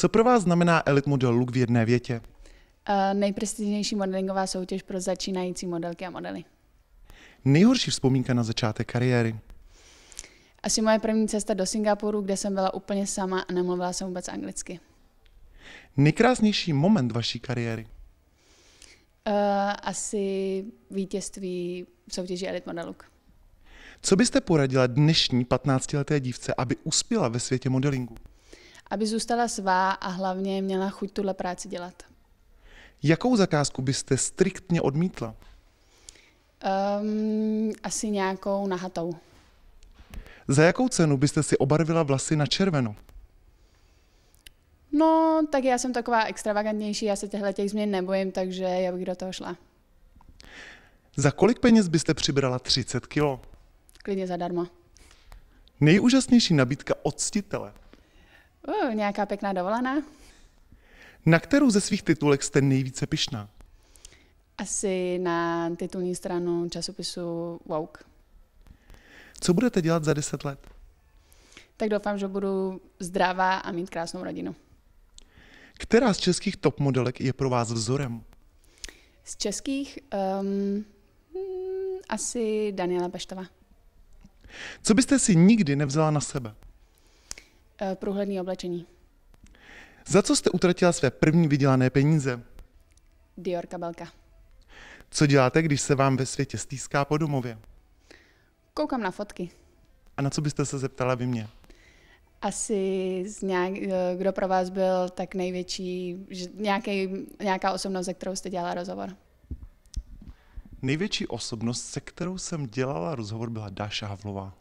Co pro vás znamená Elite Model Look v jedné větě? Uh, nejprestižnější modelingová soutěž pro začínající modelky a modely. Nejhorší vzpomínka na začátek kariéry? Asi moje první cesta do Singapuru, kde jsem byla úplně sama a nemluvila jsem vůbec anglicky. Nejkrásnější moment vaší kariéry? Uh, asi vítězství v soutěži Elite Model Look. Co byste poradila dnešní 15-leté dívce, aby uspěla ve světě modelingu? aby zůstala svá a hlavně měla chuť tuhle práci dělat. Jakou zakázku byste striktně odmítla? Um, asi nějakou nahatou. Za jakou cenu byste si obarvila vlasy na červeno? No, tak já jsem taková extravagantnější, já se těchto těch změn nebojím, takže já bych do toho šla. Za kolik peněz byste přibrala 30 kilo? Klidně zadarmo. Nejúžasnější nabídka od ctitele. Uh, nějaká pěkná dovolená. Na kterou ze svých titulek jste nejvíce pišná? Asi na titulní stranu časopisu Vogue. Co budete dělat za deset let? Tak doufám, že budu zdravá a mít krásnou rodinu. Která z českých top modelek je pro vás vzorem? Z českých um, asi Daniela Peštová. Co byste si nikdy nevzala na sebe? Eh, průhledné oblečení. Za co jste utratila své první vydělané peníze? Dior kabelka. Co děláte, když se vám ve světě stýská po domově? Koukám na fotky. A na co byste se zeptala vy mě? Asi z nějak, eh, kdo pro vás byl tak největší, nějaký, nějaká osobnost, se kterou jste dělala rozhovor. Největší osobnost, se kterou jsem dělala rozhovor, byla Dáša Havlová.